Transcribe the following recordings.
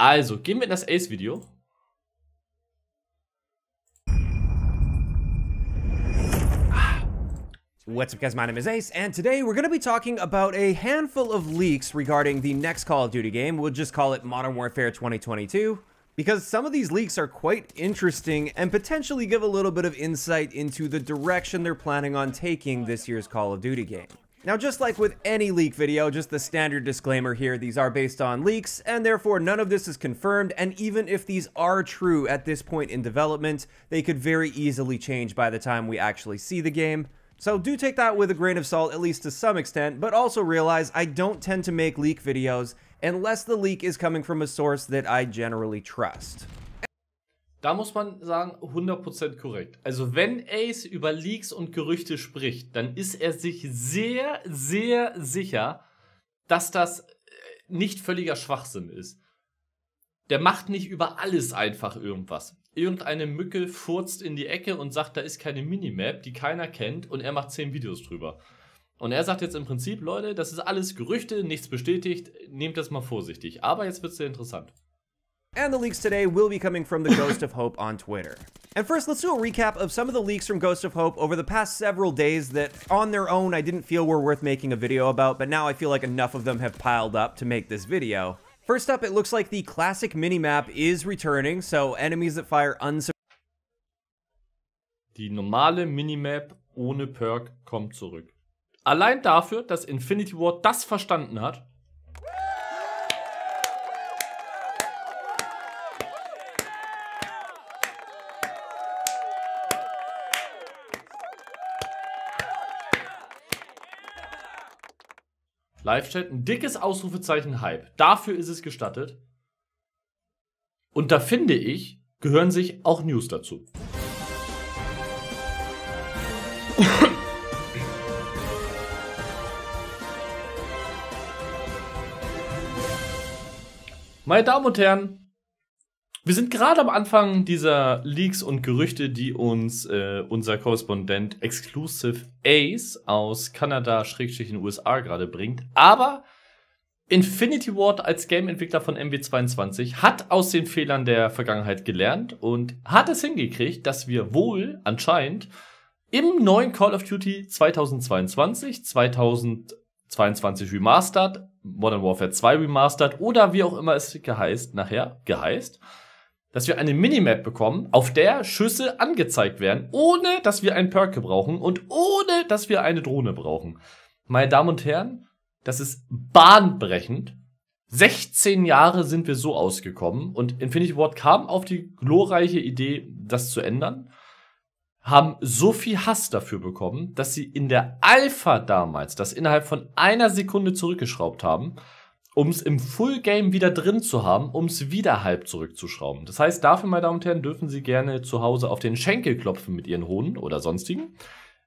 Also, gehen wir in das Ace-Video. What's up guys, my name is Ace, and today we're going to be talking about a handful of leaks regarding the next Call of Duty game, we'll just call it Modern Warfare 2022, because some of these leaks are quite interesting and potentially give a little bit of insight into the direction they're planning on taking this year's Call of Duty game. Now, just like with any leak video, just the standard disclaimer here, these are based on leaks, and therefore none of this is confirmed, and even if these are true at this point in development, they could very easily change by the time we actually see the game. So do take that with a grain of salt, at least to some extent, but also realize I don't tend to make leak videos unless the leak is coming from a source that I generally trust. Da muss man sagen, 100% korrekt. Also wenn Ace über Leaks und Gerüchte spricht, dann ist er sich sehr, sehr sicher, dass das äh, nicht völliger Schwachsinn ist. Der macht nicht über alles einfach irgendwas. Irgendeine Mücke furzt in die Ecke und sagt, da ist keine Minimap, die keiner kennt, und er macht 10 Videos drüber. Und er sagt jetzt im Prinzip, Leute, das ist alles Gerüchte, nichts bestätigt, nehmt das mal vorsichtig. Aber jetzt wird es sehr interessant. And the leaks today will be coming from the Ghost of Hope on Twitter. And first, let's do a recap of some of the leaks from Ghost of Hope over the past several days that, on their own, I didn't feel were worth making a video about, but now I feel like enough of them have piled up to make this video. First up, it looks like the classic minimap is returning, so enemies that fire unsupported. Die normale Minimap ohne Perk kommt zurück. Allein dafür, dass Infinity Ward das verstanden hat Live-Chat, ein dickes Ausrufezeichen Hype. Dafür ist es gestattet. Und da finde ich, gehören sich auch News dazu. Meine Damen und Herren, wir sind gerade am Anfang dieser Leaks und Gerüchte, die uns äh, unser Korrespondent Exclusive Ace aus Kanada, Schrägstrich in den USA gerade bringt. Aber Infinity Ward als Game-Entwickler von MW22 hat aus den Fehlern der Vergangenheit gelernt und hat es hingekriegt, dass wir wohl anscheinend im neuen Call of Duty 2022, 2022 Remastered, Modern Warfare 2 Remastered oder wie auch immer es geheißt, nachher geheißt, dass wir eine Minimap bekommen, auf der Schüsse angezeigt werden, ohne dass wir einen Perk brauchen und ohne dass wir eine Drohne brauchen. Meine Damen und Herren, das ist bahnbrechend. 16 Jahre sind wir so ausgekommen und Infinity Ward kam auf die glorreiche Idee, das zu ändern, haben so viel Hass dafür bekommen, dass sie in der Alpha damals das innerhalb von einer Sekunde zurückgeschraubt haben um es im Full Game wieder drin zu haben, um es wieder halb zurückzuschrauben. Das heißt, dafür, meine Damen und Herren, dürfen Sie gerne zu Hause auf den Schenkel klopfen mit Ihren Hoden oder sonstigen.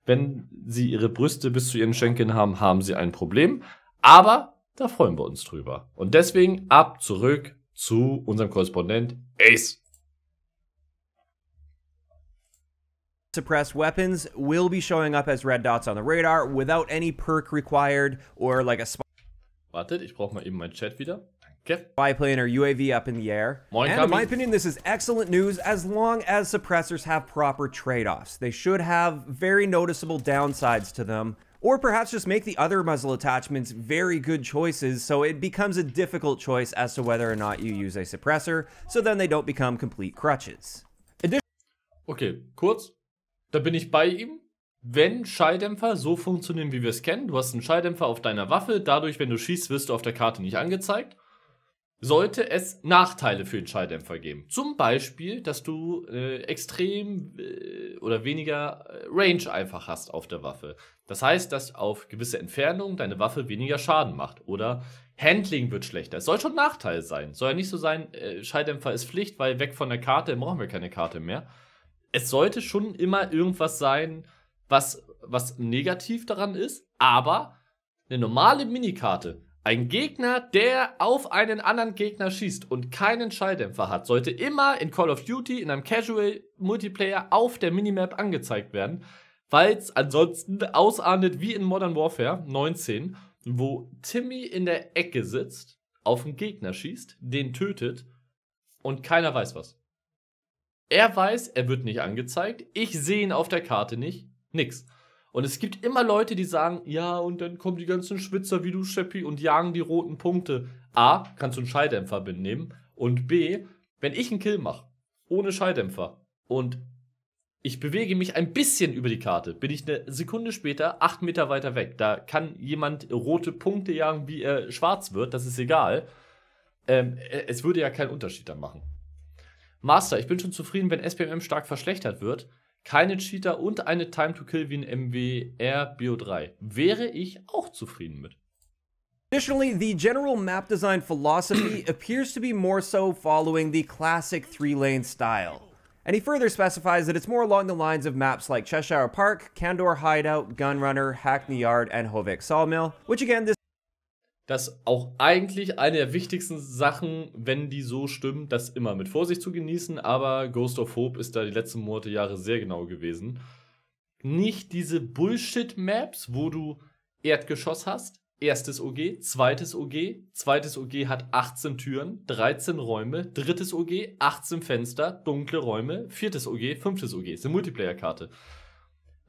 Wenn Sie Ihre Brüste bis zu Ihren Schenkeln haben, haben Sie ein Problem. Aber da freuen wir uns drüber. Und deswegen ab zurück zu unserem Korrespondent Ace. Suppressed weapons will be showing up as red dots on the radar without any perk required or like a spot. Wartet, ich brauche mal eben meinen Chat wieder. Biplane or UAV up in the air. and in my opinion, this is excellent news as long as suppressors have proper trade-offs. They should have very noticeable downsides to them. Or perhaps just make the other muzzle attachments very good choices so it becomes a difficult choice as to whether or not you use a suppressor, so then they don't become complete crutches. Addition okay, kurz, da bin ich bei ihm. wenn Schalldämpfer so funktionieren, wie wir es kennen, du hast einen Schalldämpfer auf deiner Waffe, dadurch, wenn du schießt, wirst du auf der Karte nicht angezeigt, sollte es Nachteile für den Schalldämpfer geben. Zum Beispiel, dass du äh, extrem äh, oder weniger äh, Range einfach hast auf der Waffe. Das heißt, dass auf gewisse Entfernungen deine Waffe weniger Schaden macht oder Handling wird schlechter. Es soll schon Nachteil sein. Soll ja nicht so sein, äh, Schalldämpfer ist Pflicht, weil weg von der Karte brauchen wir keine Karte mehr. Es sollte schon immer irgendwas sein, was, was negativ daran ist, aber eine normale Minikarte. Ein Gegner, der auf einen anderen Gegner schießt und keinen Schalldämpfer hat, sollte immer in Call of Duty in einem Casual Multiplayer auf der Minimap angezeigt werden, weil es ansonsten ausartet wie in Modern Warfare 19, wo Timmy in der Ecke sitzt, auf einen Gegner schießt, den tötet und keiner weiß was. Er weiß, er wird nicht angezeigt, ich sehe ihn auf der Karte nicht, Nix. Und es gibt immer Leute, die sagen, ja, und dann kommen die ganzen Schwitzer wie du, Scheppi, und jagen die roten Punkte. A, kannst du einen Schalldämpfer mitnehmen. Und B, wenn ich einen Kill mache, ohne Schalldämpfer, und ich bewege mich ein bisschen über die Karte, bin ich eine Sekunde später acht Meter weiter weg. Da kann jemand rote Punkte jagen, wie er schwarz wird, das ist egal. Ähm, äh, es würde ja keinen Unterschied dann machen. Master, ich bin schon zufrieden, wenn SPMM stark verschlechtert wird. keine Cheater und eine Time to Kill wie ein MWR Bio 3. Wäre ich auch zufrieden mit. Additionally, the general map design philosophy appears to be more so following the classic three-lane style. And he further specifies that it's more along the lines of maps like Cheshire Park, Candor Hideout, Gunrunner, Hackney Yard, and Hovik Sawmill, which again, this dass auch eigentlich eine der wichtigsten Sachen, wenn die so stimmen, das immer mit Vorsicht zu genießen. Aber Ghost of Hope ist da die letzten Monate, Jahre sehr genau gewesen. Nicht diese Bullshit-Maps, wo du Erdgeschoss hast, erstes OG, zweites OG, zweites OG hat 18 Türen, 13 Räume, drittes OG, 18 Fenster, dunkle Räume, viertes OG, fünftes OG. Ist eine Multiplayer-Karte.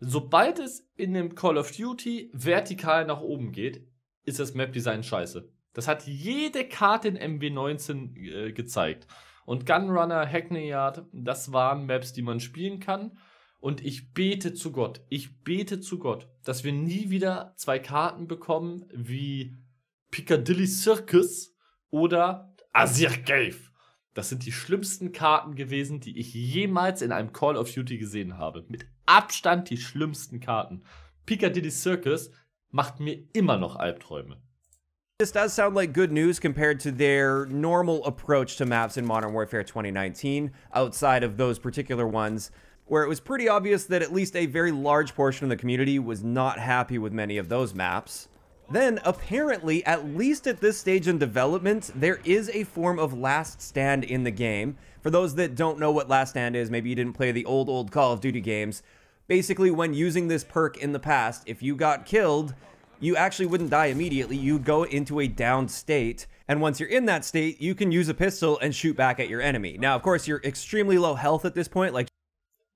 Sobald es in dem Call of Duty vertikal nach oben geht, ist das Map-Design scheiße. Das hat jede Karte in MW19 äh, gezeigt. Und Gunrunner, Hackney Yard, das waren Maps, die man spielen kann. Und ich bete zu Gott, ich bete zu Gott, dass wir nie wieder zwei Karten bekommen wie Piccadilly Circus oder Azir Cave. Das sind die schlimmsten Karten gewesen, die ich jemals in einem Call of Duty gesehen habe. Mit Abstand die schlimmsten Karten. Piccadilly Circus macht mir immer noch Albträume. This does sound like good news compared to their normal approach to maps in Modern Warfare 2019, outside of those particular ones, where it was pretty obvious that at least a very large portion of the community was not happy with many of those maps. Then, apparently, at least at this stage in development, there is a form of last stand in the game. For those that don't know what last stand is, maybe you didn't play the old, old Call of Duty games, basically when using this perk in the past, if you got killed, you actually wouldn't die immediately. You go into a down state. And once you're in that state, you can use a pistol and shoot back at your enemy. Now, of course, you're extremely low health at this point. Like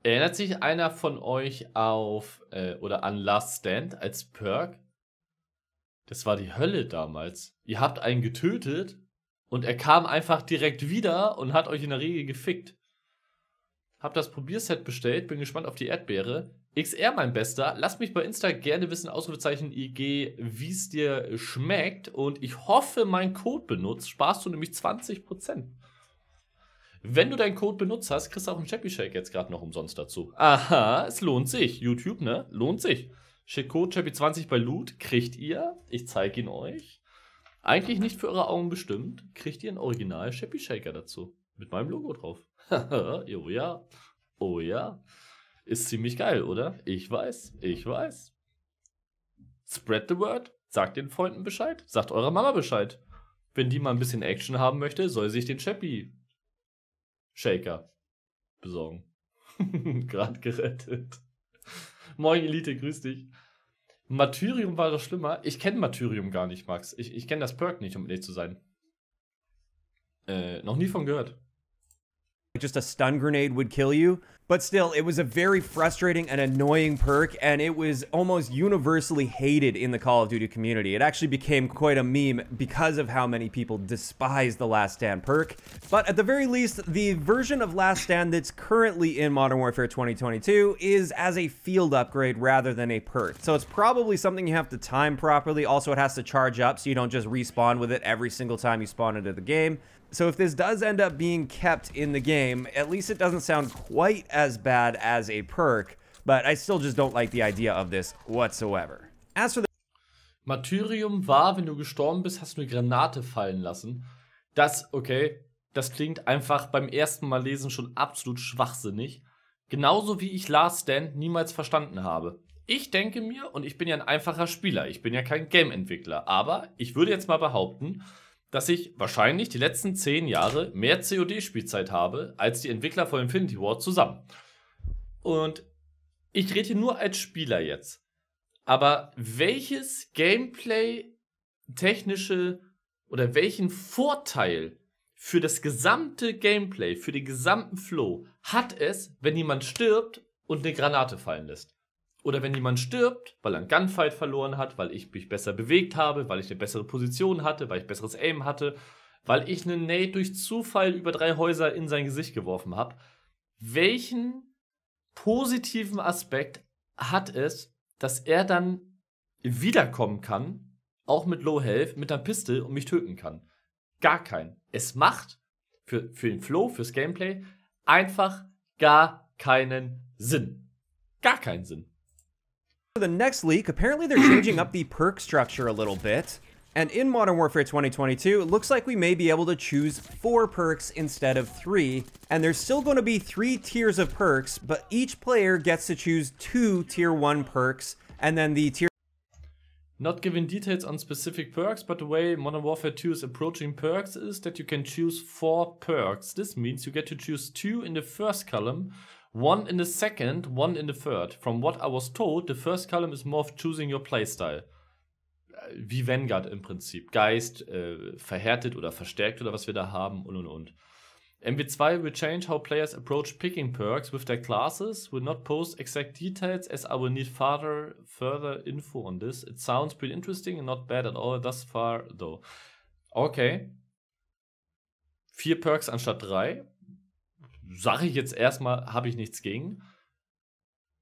Erinnert sich einer von euch auf äh, oder an Last Stand als Perk? Das war die Hölle damals. Ihr habt einen getötet und er kam einfach direkt wieder und hat euch in der Regel gefickt. Hab das Probierset bestellt, bin gespannt auf die Erdbeere. XR, mein Bester, lass mich bei Insta gerne wissen, Ausrufezeichen IG, wie es dir schmeckt. Und ich hoffe, mein Code benutzt, sparst du nämlich 20%. Wenn du deinen Code benutzt hast, kriegst du auch einen Chappy Shake jetzt gerade noch umsonst dazu. Aha, es lohnt sich. YouTube, ne? Lohnt sich. Schick Code Chappy20 bei Loot, kriegt ihr, ich zeige ihn euch, eigentlich nicht für eure Augen bestimmt, kriegt ihr einen Original Chappy Shaker dazu. Mit meinem Logo drauf. oh ja. Oh ja. Ist ziemlich geil, oder? Ich weiß, ich weiß. Spread the word. Sagt den Freunden Bescheid. Sagt eurer Mama Bescheid. Wenn die mal ein bisschen Action haben möchte, soll sich den Chappy Shaker besorgen. Gerade gerettet. Moin Elite, grüß dich. Martyrium war doch schlimmer. Ich kenne Martyrium gar nicht, Max. Ich, ich kenne das Perk nicht, um ehrlich zu sein. Äh, noch nie von gehört. just a stun grenade would kill you. But still, it was a very frustrating and annoying perk, and it was almost universally hated in the Call of Duty community. It actually became quite a meme because of how many people despise the Last Stand perk. But at the very least, the version of Last Stand that's currently in Modern Warfare 2022 is as a field upgrade rather than a perk. So it's probably something you have to time properly. Also, it has to charge up so you don't just respawn with it every single time you spawn into the game. So if this does end up being kept in the game, at least it doesn't sound quite as bad as a perk, but I still just don't like the idea of this whatsoever. As for the Martyrium war, wenn du gestorben bist, hast du eine Granate fallen lassen. Das, okay, das klingt einfach beim ersten Mal lesen schon absolut schwachsinnig. Genauso wie ich Last Stand niemals verstanden habe. Ich denke mir, und ich bin ja ein einfacher Spieler, ich bin ja kein Game-Entwickler, aber ich würde jetzt mal behaupten, dass ich wahrscheinlich die letzten zehn Jahre mehr COD-Spielzeit habe als die Entwickler von Infinity War zusammen. Und ich rede hier nur als Spieler jetzt. Aber welches Gameplay technische oder welchen Vorteil für das gesamte Gameplay, für den gesamten Flow hat es, wenn jemand stirbt und eine Granate fallen lässt? Oder wenn jemand stirbt, weil er einen Gunfight verloren hat, weil ich mich besser bewegt habe, weil ich eine bessere Position hatte, weil ich besseres Aim hatte, weil ich einen Nate durch Zufall über drei Häuser in sein Gesicht geworfen habe. Welchen positiven Aspekt hat es, dass er dann wiederkommen kann, auch mit Low Health, mit einer Pistol und mich töten kann? Gar keinen. Es macht für, für den Flow, fürs Gameplay einfach gar keinen Sinn. Gar keinen Sinn. For the next leak, apparently they're changing up the perk structure a little bit. And in Modern Warfare 2022, it looks like we may be able to choose four perks instead of three. And there's still going to be three tiers of perks, but each player gets to choose two tier one perks. And then the tier not giving details on specific perks, but the way Modern Warfare 2 is approaching perks is that you can choose four perks. This means you get to choose two in the first column One in the second, one in the third. From what I was told, the first column is more of choosing your playstyle. Äh, wie Vanguard im Prinzip. Geist, äh, verhärtet oder verstärkt oder was wir da haben und und und. MW2 will change how players approach picking perks with their classes. Will not post exact details as I will need further, further info on this. It sounds pretty interesting and not bad at all thus far though. Okay. Vier Perks anstatt drei sage ich jetzt erstmal, habe ich nichts gegen.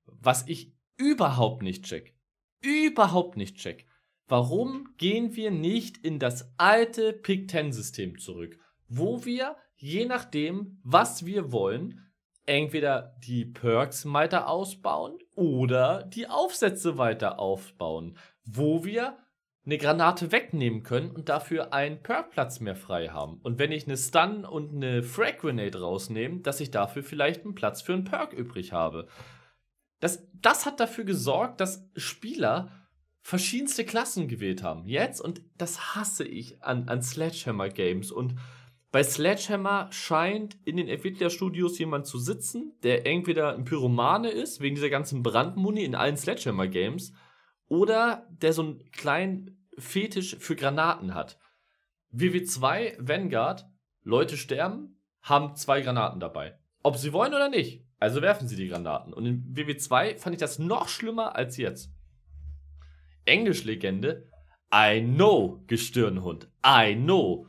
Was ich überhaupt nicht check, überhaupt nicht check, warum gehen wir nicht in das alte Pick-10-System zurück, wo wir, je nachdem, was wir wollen, entweder die Perks weiter ausbauen oder die Aufsätze weiter aufbauen, wo wir eine Granate wegnehmen können und dafür einen Perk-Platz mehr frei haben. Und wenn ich eine Stun und eine Frag Grenade rausnehme, dass ich dafür vielleicht einen Platz für einen Perk übrig habe. Das, das hat dafür gesorgt, dass Spieler verschiedenste Klassen gewählt haben. Jetzt, und das hasse ich an, an Sledgehammer Games. Und bei Sledgehammer scheint in den Entwicklerstudios jemand zu sitzen, der entweder ein Pyromane ist, wegen dieser ganzen Brandmuni in allen Sledgehammer Games oder der so einen kleinen Fetisch für Granaten hat. WW2, Vanguard, Leute sterben, haben zwei Granaten dabei. Ob sie wollen oder nicht. Also werfen sie die Granaten. Und in WW2 fand ich das noch schlimmer als jetzt. Englischlegende, I know, Gestirnhund. I know.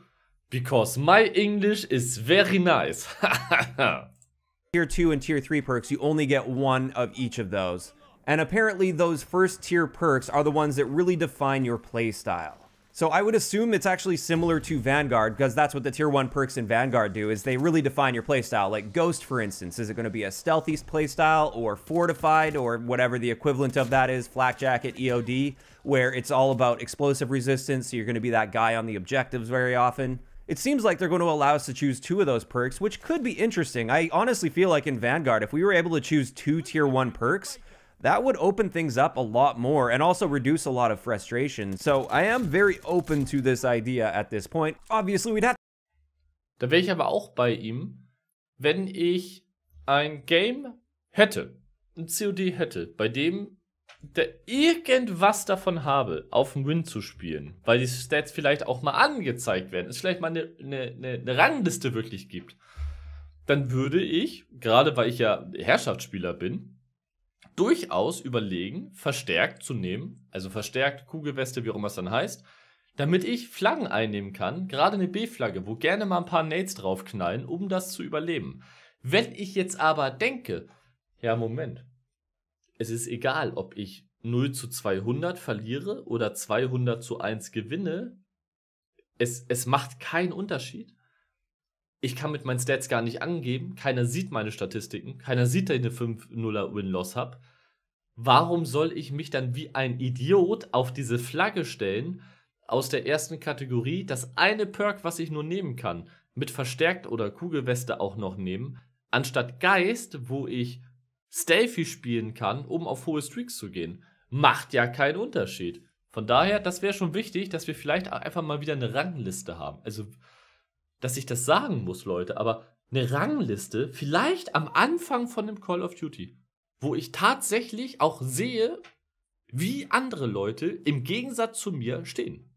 Because my English is very nice. tier 2 and Tier 3 perks, you only get one of each of those. And apparently those first tier perks are the ones that really define your playstyle. So I would assume it's actually similar to Vanguard because that's what the tier 1 perks in Vanguard do is they really define your playstyle. Like Ghost for instance, is it going to be a stealthy playstyle or fortified or whatever the equivalent of that is, flak jacket, EOD, where it's all about explosive resistance, so you're going to be that guy on the objectives very often. It seems like they're going to allow us to choose two of those perks, which could be interesting. I honestly feel like in Vanguard, if we were able to choose two tier 1 perks, that would open things up a lot more and also reduce a lot of frustration. So I am very open to this idea at this point. Obviously, we'd have Da wäre ich aber auch bei ihm, wenn ich ein Game hätte, ein COD hätte, bei dem der irgendwas davon habe, auf dem Win zu spielen, weil die Stats vielleicht auch mal angezeigt werden, es vielleicht mal eine, eine, eine Rangliste wirklich gibt, dann würde ich, gerade weil ich ja Herrschaftsspieler bin, durchaus überlegen, verstärkt zu nehmen, also verstärkt Kugelweste, wie auch immer es dann heißt, damit ich Flaggen einnehmen kann, gerade eine B-Flagge, wo gerne mal ein paar Nades draufknallen, um das zu überleben. Wenn ich jetzt aber denke, ja, Moment, es ist egal, ob ich 0 zu 200 verliere oder 200 zu 1 gewinne, es, es macht keinen Unterschied ich kann mit meinen Stats gar nicht angeben, keiner sieht meine Statistiken, keiner sieht, dass ich eine 5-0er Win-Loss habe. Warum soll ich mich dann wie ein Idiot auf diese Flagge stellen aus der ersten Kategorie, das eine Perk, was ich nur nehmen kann, mit Verstärkt oder Kugelweste auch noch nehmen, anstatt Geist, wo ich Stealthy spielen kann, um auf hohe Streaks zu gehen. Macht ja keinen Unterschied. Von daher, das wäre schon wichtig, dass wir vielleicht einfach mal wieder eine Rangliste haben. Also dass ich das sagen muss, Leute, aber eine Rangliste, vielleicht am Anfang von dem Call of Duty, wo ich tatsächlich auch sehe, wie andere Leute im Gegensatz zu mir stehen.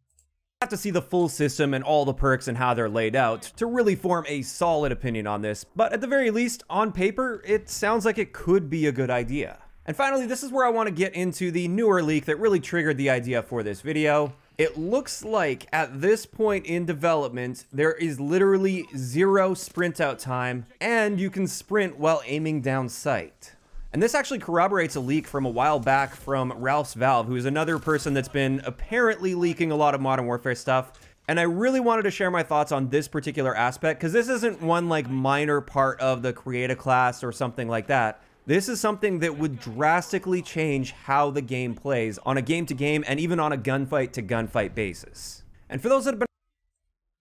Have to see the full system and all the perks and how they're laid out to really form a solid opinion on this, but at the very least, on paper, it sounds like it could be a good idea. And finally, this is where I want to get into the newer leak that really triggered the idea for this video. It looks like at this point in development, there is literally zero sprint out time, and you can sprint while aiming down sight. And this actually corroborates a leak from a while back from Ralph's Valve, who is another person that's been apparently leaking a lot of Modern Warfare stuff. And I really wanted to share my thoughts on this particular aspect because this isn't one like minor part of the create a class or something like that. This is something that would drastically change how the game plays on a game to game and even on a gunfight to gunfight basis. And for those that have been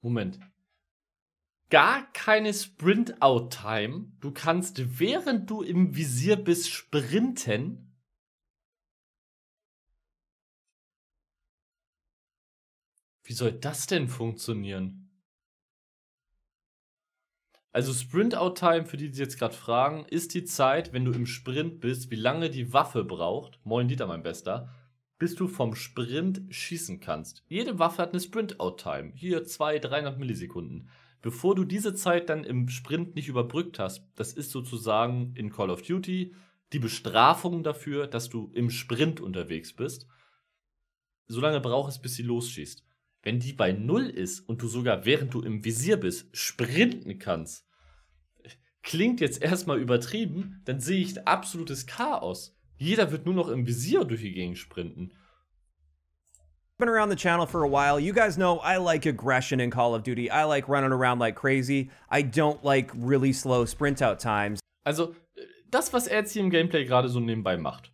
Moment. Gar keine Sprint-Out-Time. Du kannst, während du im Visier bist, sprinten. Wie soll das denn funktionieren? Also Sprint-Out-Time, für die, die jetzt gerade fragen, ist die Zeit, wenn du im Sprint bist, wie lange die Waffe braucht, moin Dieter, mein Bester, bis du vom Sprint schießen kannst. Jede Waffe hat eine Sprint-Out-Time, hier 200, 300 Millisekunden. Bevor du diese Zeit dann im Sprint nicht überbrückt hast, das ist sozusagen in Call of Duty die Bestrafung dafür, dass du im Sprint unterwegs bist. Solange braucht es, bis sie losschießt wenn die bei Null ist und du sogar während du im Visier bist, sprinten kannst, klingt jetzt erstmal übertrieben, dann sehe ich absolutes Chaos. Jeder wird nur noch im Visier durch die Gegend sprinten. been around the channel for a while. You guys know I like aggression in Call of Duty. I like running around like crazy. I don't like really slow sprint out times. Also, äh, das, was er jetzt hier im Gameplay gerade so nebenbei macht.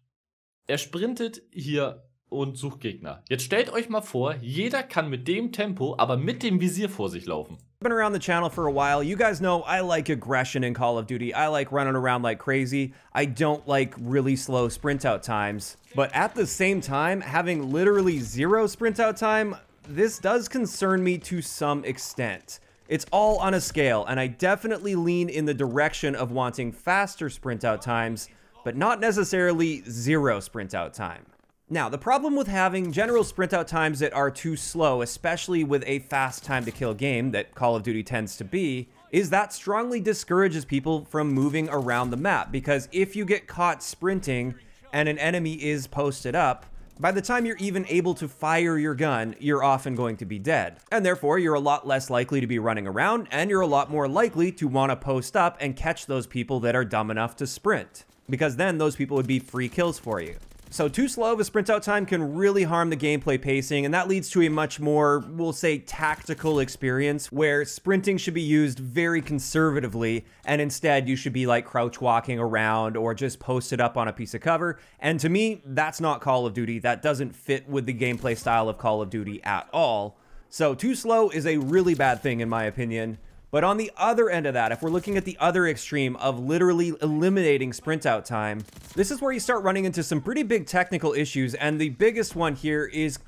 Er sprintet hier und Suchgegner. Jetzt stellt euch mal vor, jeder kann mit dem Tempo, aber mit dem Visier vor sich laufen. been around the channel for a while. You guys know I like aggression in Call of Duty. I like running around like crazy. I don't like really slow sprint out times. But at the same time, having literally zero sprint out time, this does concern me to some extent. It's all on a scale, and I definitely lean in the direction of wanting faster sprint out times, but not necessarily zero sprint out time. Now, the problem with having general sprint out times that are too slow, especially with a fast time to kill game that Call of Duty tends to be, is that strongly discourages people from moving around the map because if you get caught sprinting and an enemy is posted up, by the time you're even able to fire your gun, you're often going to be dead. And therefore, you're a lot less likely to be running around, and you're a lot more likely to want to post up and catch those people that are dumb enough to sprint. Because then those people would be free kills for you. So too slow of a sprint out time can really harm the gameplay pacing, and that leads to a much more, we'll say, tactical experience where sprinting should be used very conservatively, and instead you should be like crouch walking around or just posted up on a piece of cover. And to me, that's not Call of Duty. That doesn't fit with the gameplay style of Call of Duty at all. So too slow is a really bad thing in my opinion. But on the other end of that, if we're looking at the other extreme of literally eliminating sprint out time, this is where you start running into some pretty big technical issues. And the biggest one here is.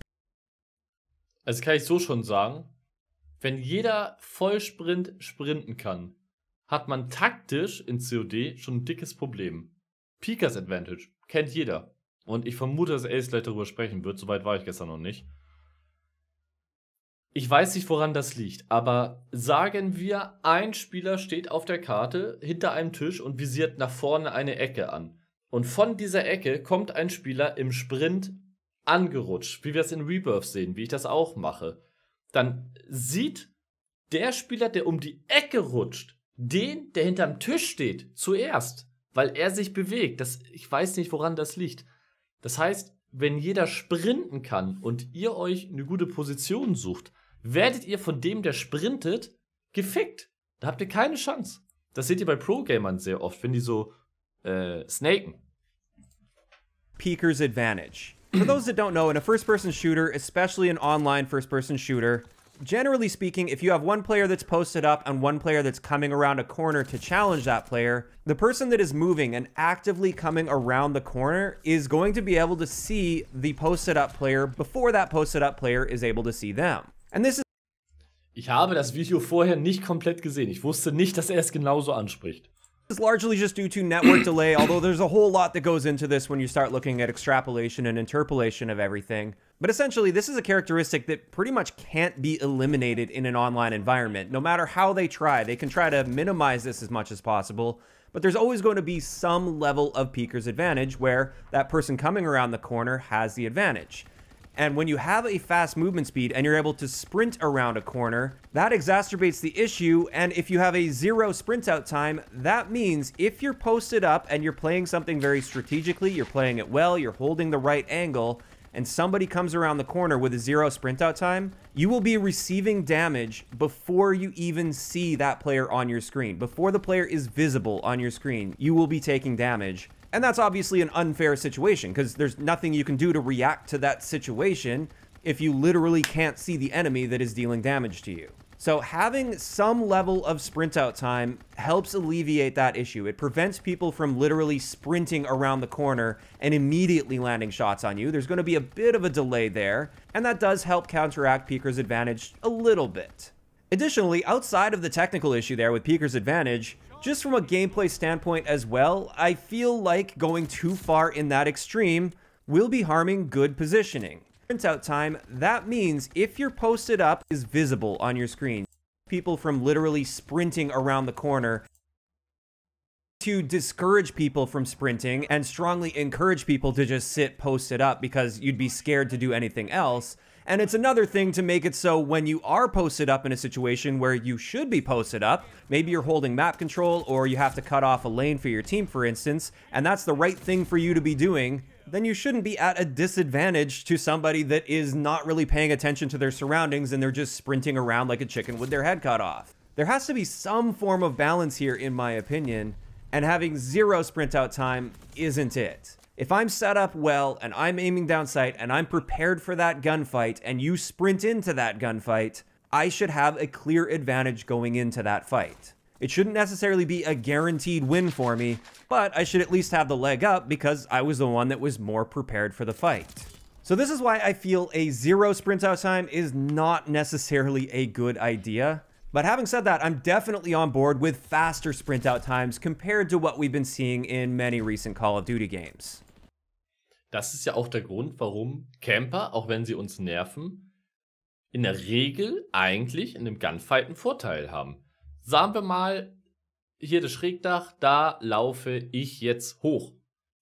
Also kann ich so schon sagen, wenn jeder Vollsprint sprinten kann, hat man taktisch in COD schon ein dickes Problem. Peaker's Advantage kennt jeder. Und ich vermute, dass Ace gleich darüber sprechen wird, soweit war ich gestern noch nicht. Ich weiß nicht, woran das liegt, aber sagen wir, ein Spieler steht auf der Karte hinter einem Tisch und visiert nach vorne eine Ecke an. Und von dieser Ecke kommt ein Spieler im Sprint angerutscht, wie wir es in Rebirth sehen, wie ich das auch mache. Dann sieht der Spieler, der um die Ecke rutscht, den, der hinterm Tisch steht, zuerst, weil er sich bewegt. Das, ich weiß nicht, woran das liegt. Das heißt, wenn jeder sprinten kann und ihr euch eine gute Position sucht, werdet ihr von dem, der sprintet, gefickt. Da habt ihr keine Chance. Das seht ihr bei Pro-Gamern sehr oft, wenn die so äh, snaken. Peeker's Advantage. For those that don't know, in a first person shooter, especially an online first person shooter, generally speaking, if you have one player that's posted up and one player that's coming around a corner to challenge that player, the person that is moving and actively coming around the corner is going to be able to see the posted up player before that posted up player is able to see them. And this is ich habe das Video vorher nicht komplett gesehen. Ich wusste nicht, dass er es genauso anspricht. is largely just due to network delay, although there's a whole lot that goes into this when you start looking at extrapolation and interpolation of everything. But essentially, this is a characteristic that pretty much can't be eliminated in an online environment. No matter how they try, they can try to minimize this as much as possible, but there's always going to be some level of peeker's advantage where that person coming around the corner has the advantage. And when you have a fast movement speed and you're able to sprint around a corner, that exacerbates the issue. And if you have a zero sprint out time, that means if you're posted up and you're playing something very strategically, you're playing it well, you're holding the right angle, and somebody comes around the corner with a zero sprint out time, you will be receiving damage before you even see that player on your screen. Before the player is visible on your screen, you will be taking damage. And that's obviously an unfair situation because there's nothing you can do to react to that situation if you literally can't see the enemy that is dealing damage to you. So having some level of sprint out time helps alleviate that issue. It prevents people from literally sprinting around the corner and immediately landing shots on you. There's going to be a bit of a delay there, and that does help counteract Peeker's advantage a little bit. Additionally, outside of the technical issue there with Peeker's advantage, just from a gameplay standpoint as well, I feel like going too far in that extreme will be harming good positioning. Printout time, that means if you're posted up is visible on your screen. People from literally sprinting around the corner to discourage people from sprinting and strongly encourage people to just sit posted up because you'd be scared to do anything else. And it's another thing to make it so when you are posted up in a situation where you should be posted up, maybe you're holding map control or you have to cut off a lane for your team, for instance, and that's the right thing for you to be doing then you shouldn't be at a disadvantage to somebody that is not really paying attention to their surroundings and they're just sprinting around like a chicken with their head cut off. There has to be some form of balance here, in my opinion, and having zero sprint out time isn't it. If I'm set up well and I'm aiming down sight and I'm prepared for that gunfight and you sprint into that gunfight, I should have a clear advantage going into that fight. It shouldn't necessarily be a guaranteed win for me, but I should at least have the leg up because I was the one that was more prepared for the fight. So this is why I feel a zero sprint out time is not necessarily a good idea. But having said that, I'm definitely on board with faster sprint out times compared to what we've been seeing in many recent Call of Duty games. Das ist ja auch der Grund, warum Camper, auch wenn sie uns nerven, in der Regel eigentlich in dem Gunfight einen Vorteil haben. Sagen wir mal, hier das Schrägdach, da laufe ich jetzt hoch.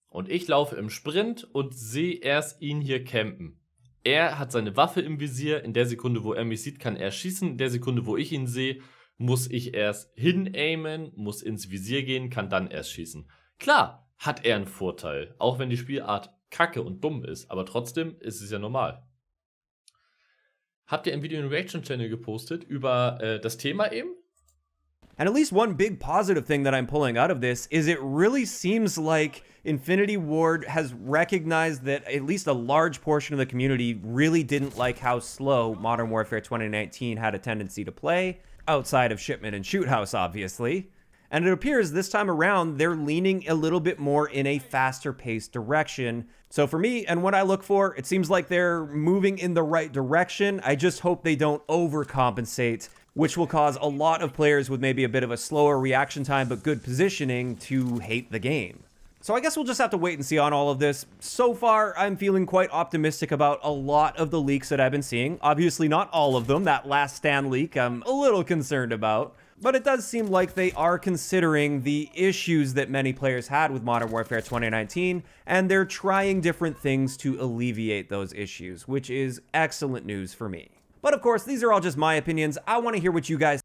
Und ich laufe im Sprint und sehe erst ihn hier campen. Er hat seine Waffe im Visier. In der Sekunde, wo er mich sieht, kann er schießen. In der Sekunde, wo ich ihn sehe, muss ich erst hinaimen, muss ins Visier gehen, kann dann erst schießen. Klar hat er einen Vorteil, auch wenn die Spielart kacke und dumm ist, aber trotzdem ist es ja normal. Habt ihr ein Video Reaction Channel gepostet über äh, das Thema eben? And at least one big positive thing that I'm pulling out of this is it really seems like Infinity Ward has recognized that at least a large portion of the community really didn't like how slow Modern Warfare 2019 had a tendency to play, outside of shipment and shoot house, obviously. And it appears this time around, they're leaning a little bit more in a faster paced direction. So for me and what I look for, it seems like they're moving in the right direction. I just hope they don't overcompensate which will cause a lot of players with maybe a bit of a slower reaction time but good positioning to hate the game. So I guess we'll just have to wait and see on all of this. So far, I'm feeling quite optimistic about a lot of the leaks that I've been seeing. Obviously not all of them. That last stand leak I'm a little concerned about. But it does seem like they are considering the issues that many players had with Modern Warfare 2019, and they're trying different things to alleviate those issues, which is excellent news for me. But of course, these are all just my opinions. I want to hear what you guys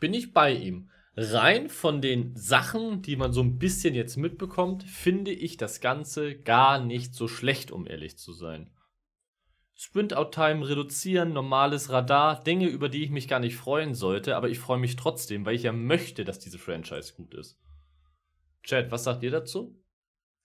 Bin ich bei ihm. Rein von den Sachen, die man so ein bisschen jetzt mitbekommt, finde ich das Ganze gar nicht so schlecht, um ehrlich zu sein. sprintout time reduzieren, normales Radar, Dinge, über die ich mich gar nicht freuen sollte, aber ich freue mich trotzdem, weil ich ja möchte, dass diese Franchise gut ist. Chad, was sagt ihr dazu?